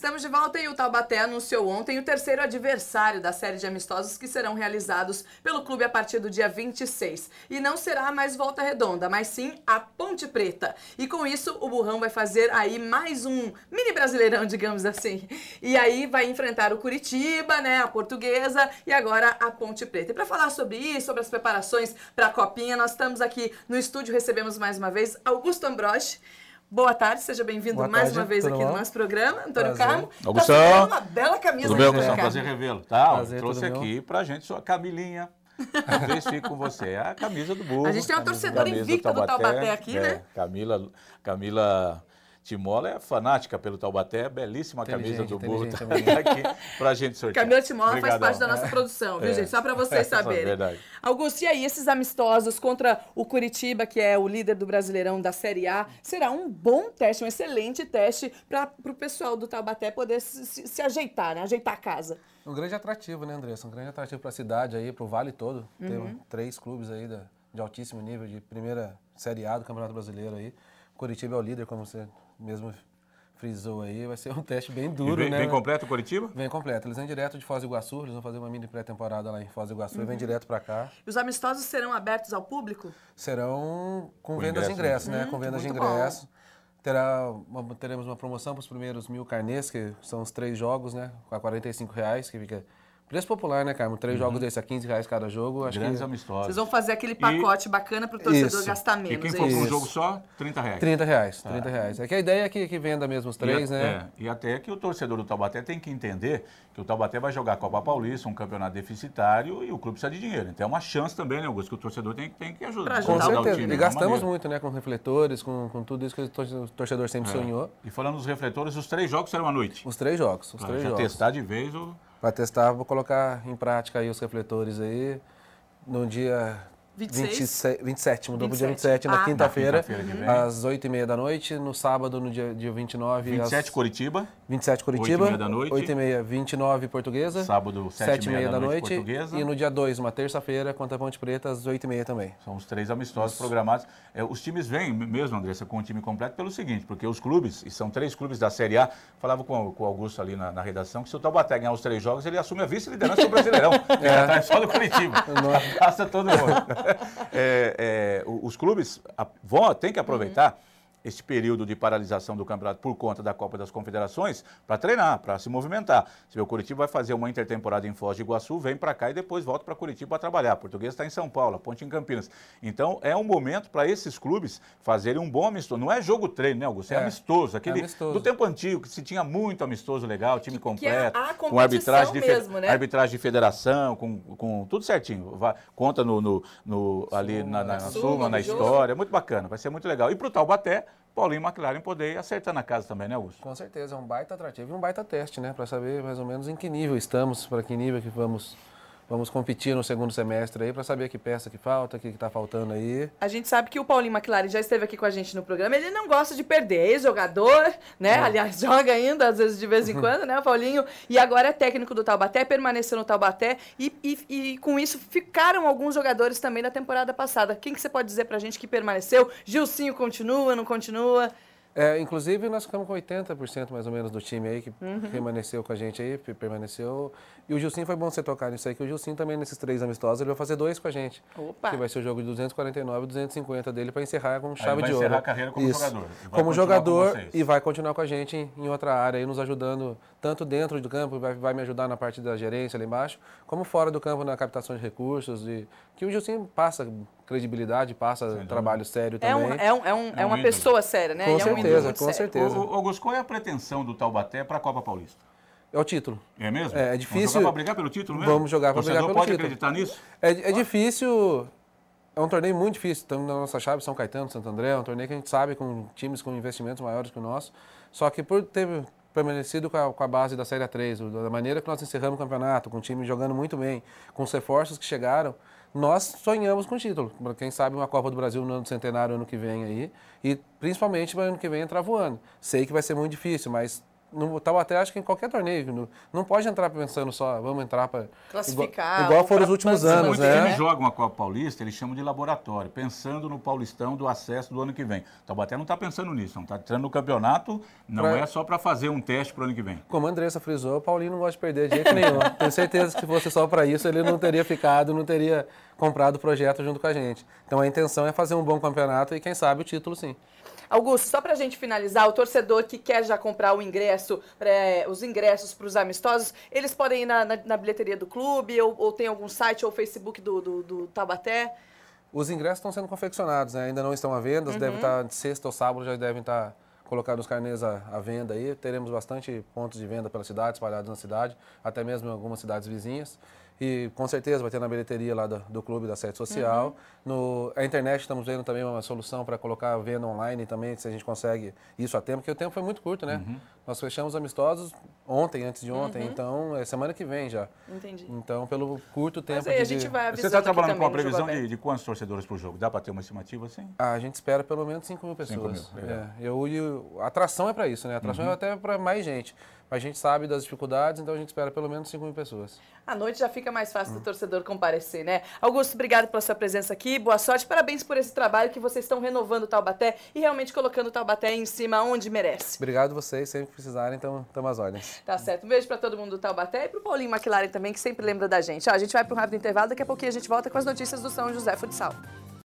Estamos de volta e o Taubaté anunciou ontem o terceiro adversário da série de amistosos que serão realizados pelo clube a partir do dia 26. E não será mais Volta Redonda, mas sim a Ponte Preta. E com isso, o Burrão vai fazer aí mais um mini brasileirão, digamos assim. E aí vai enfrentar o Curitiba, né, a Portuguesa e agora a Ponte Preta. E para falar sobre isso, sobre as preparações para a Copinha, nós estamos aqui no estúdio, recebemos mais uma vez Augusto Ambrosch, Boa tarde, seja bem-vindo mais tarde, uma vez aqui bom? no nosso programa, Antônio Carmo. Augustão. Tá uma bela camisa. Tudo bem, né, Augustão? Prazer revê-lo. Tá, Prazer, trouxe aqui meu. pra gente sua Camilinha. Talvez fique com você. É a camisa do burro. A gente tem uma torcedora invicta do Taubaté, do Taubaté aqui, é, né? Camila, Camila Timola é fanática pelo Taubaté, é belíssima camisa do Burro aqui para a gente sortear. Camila Timola Obrigadão. faz parte da nossa produção, viu, é. gente? Só para vocês é, saberem. É verdade. Augusto, e aí, esses amistosos contra o Curitiba, que é o líder do Brasileirão da Série A, será um bom teste, um excelente teste para o pessoal do Taubaté poder se, se, se ajeitar, né? ajeitar a casa. Um grande atrativo, né, Andressa? Um grande atrativo para a cidade aí, para o Vale todo. Uhum. Tem três clubes aí da, de altíssimo nível, de primeira Série A do Campeonato Brasileiro aí. Curitiba é o líder, como você mesmo frisou aí, vai ser um teste bem duro, vem, né? Vem completo Curitiba? Vem completo. Eles vêm direto de Foz do Iguaçu, eles vão fazer uma mini pré-temporada lá em Foz do Iguaçu uhum. e vêm direto para cá. E os amistosos serão abertos ao público? Serão com, com vendas de ingresso, né? né? Hum, com vendas de ingresso. Terá uma, teremos uma promoção para os primeiros mil carnês, que são os três jogos, né? A 45 reais, que fica Preço popular, né, Carmo? Três uhum. jogos desses a 15 reais cada jogo. Acho Grandes que... amistosos. Vocês vão fazer aquele pacote e... bacana para o torcedor Isso. gastar menos. E quem é for um jogo só, 30 reais. 30 reais, 30 ah. reais. É que a ideia é que, que venda mesmo os três, e, né? É. E até é que o torcedor do Taubaté tem que entender que o Taubaté vai jogar a Copa Paulista, um campeonato deficitário, e o clube precisa de dinheiro. Então é uma chance também, né, Augusto, que o torcedor tem, tem que ajudar. Pra ajudar com certeza. O time, e né? gastamos muito, né, com refletores, com, com tudo isso que o torcedor sempre é. sonhou. E falando dos refletores, os três jogos serão à noite? Os três jogos, os pra três já jogos. testar de vez o para testar, vou colocar em prática aí os refletores aí. Num dia 26? 20, 27, mudou 27. pro dia 27, ah, tá. na quinta-feira, quinta às 8h30 da noite. No sábado, no dia, dia 29. 27, às... Curitiba. 27, Curitiba. 8h30 da noite. 8h30, 29, Portuguesa. Sábado, 7h30 da, da, noite. Portuguesa. E no dia 2, uma terça-feira, contra a Ponte Preta, às 8h30 também. São os três amistosos Isso. programados. É, os times vêm mesmo, Andressa, com o time completo pelo seguinte, porque os clubes, e são três clubes da Série A, falava com, com o Augusto ali na, na redação, que se o Taubaté ganhar os três jogos, ele assume a vice-liderança do Brasileirão. é. é Atrás só do Curitiba. Passa todo mundo é, é, os clubes vão, têm que aproveitar. Uhum esse período de paralisação do campeonato por conta da Copa das Confederações para treinar, para se movimentar. Se o Curitiba vai fazer uma intertemporada em Foz do Iguaçu, vem para cá e depois volta para Curitiba para trabalhar. português está em São Paulo, a Ponte em Campinas. Então é um momento para esses clubes fazerem um bom amistoso. Não é jogo treino, né, Augusto? É, é amistoso. Aquele é amistoso. do tempo antigo que se tinha muito amistoso legal, time é completo, é com arbitragem de, mesmo, né? arbitragem de federação, com, com tudo certinho. Vai, conta no, no, no ali na, na, na, né? suma, na história. Muito bacana, vai ser muito legal. E para o Taubaté Paulinho McLaren poder acertar na casa também, né, Augusto? Com certeza, é um baita atrativo e um baita teste, né? Para saber mais ou menos em que nível estamos, para que nível que vamos Vamos competir no segundo semestre aí para saber que peça que falta, o que está faltando aí. A gente sabe que o Paulinho McLaren já esteve aqui com a gente no programa. Ele não gosta de perder. é jogador né? É. Aliás, joga ainda, às vezes de vez em quando, né, Paulinho? E agora é técnico do Taubaté, permaneceu no Taubaté. E, e, e com isso ficaram alguns jogadores também da temporada passada. Quem que você pode dizer para a gente que permaneceu? Gilcinho continua, não continua? É, inclusive, nós ficamos com 80% mais ou menos do time aí que uhum. permaneceu com a gente aí, permaneceu. E o Gilcinho foi bom você tocar nisso aí, que o Gilcinho também, nesses três amistosos, ele vai fazer dois com a gente. Opa. Que vai ser o jogo de 249 e 250 dele para encerrar com chave de ouro. Vai encerrar a carreira como Isso. jogador. Como jogador com e vai continuar com a gente em, em outra área aí, nos ajudando tanto dentro do campo, vai, vai, me ajudar na parte da gerência ali embaixo, como fora do campo na captação de recursos, e que o Gilcinho passa credibilidade, passa trabalho sério é também. Um, é, um, é, um, é, é uma ídolo. pessoa séria, né? Com e certeza, é um com sério. certeza. O, Augusto, qual é a pretensão do Taubaté para a Copa Paulista? É o título. É mesmo? É, é difícil. Vamos jogar para brigar pelo título mesmo? Vamos jogar para brigar pelo pode título. acreditar nisso? É, é difícil. É um torneio muito difícil. Estamos na nossa chave São Caetano, Santo André. É um torneio que a gente sabe com times com investimentos maiores que o nosso. Só que por ter permanecido com a, com a, base da Série 3, da maneira que nós encerramos o campeonato, com o time jogando muito bem, com os reforços que chegaram, nós sonhamos com título. Quem sabe uma Copa do Brasil no ano do centenário, ano que vem aí, e principalmente para ano que vem entrar voando. Sei que vai ser muito difícil, mas no Taubaté, tá acho que em qualquer torneio. No, não pode entrar pensando só, vamos entrar para. Classificar. Igual, igual foram os últimos anos, Muitos né? Muitos jogam a Copa Paulista, eles chamam de laboratório, pensando no Paulistão do acesso do ano que vem. O Taubaté não está pensando nisso, não está entrando no campeonato, não pra... é só para fazer um teste para o ano que vem. Como a Andressa frisou, o Paulinho não gosta de perder de jeito nenhum. Tenho certeza que se fosse só para isso, ele não teria ficado, não teria comprado o projeto junto com a gente. Então a intenção é fazer um bom campeonato e, quem sabe, o título sim. Augusto, só para a gente finalizar, o torcedor que quer já comprar o ingresso, é, os ingressos para os amistosos, eles podem ir na, na, na bilheteria do clube ou, ou, tem algum site ou Facebook do, do, do Tabaté? Os ingressos estão sendo confeccionados, né? ainda não estão à venda, uhum. deve tá estar de sexta ou sábado, já devem estar tá colocados os carnês à, à, venda aí. Teremos bastante pontos de venda pela cidade, espalhados na cidade, até mesmo em algumas cidades vizinhas. E com certeza vai ter na bilheteria lá do, do clube, da sede social. Uhum. No, a internet estamos vendo também uma solução para colocar a venda online também, se a gente consegue isso a tempo, porque o tempo foi muito curto, né? Uhum. Nós fechamos amistosos ontem, antes de ontem, uhum. então é semana que vem já. Entendi. Então, pelo curto tempo. Mas aí, a gente vai Você está trabalhando com a previsão de, de quantos torcedores por jogo? Dá para ter uma estimativa assim? Ah, a gente espera pelo menos 5 mil pessoas. 5 mil, é. eu, eu, a atração é para isso, né? A atração uhum. é até para mais gente. a gente sabe das dificuldades, então a gente espera pelo menos 5 mil pessoas. A noite já fica fica mais fácil do torcedor comparecer, né? Augusto, obrigado pela sua presença aqui, boa sorte, parabéns por esse trabalho que vocês estão renovando o Taubaté e realmente colocando o Taubaté em cima onde merece. Obrigado vocês, sempre que precisarem, então estamos às ordens. Tá certo, um beijo para todo mundo do Taubaté e para o Paulinho McLaren também, que sempre lembra da gente. Ó, a gente vai para um rápido intervalo, daqui a pouquinho a gente volta com as notícias do São José Futsal.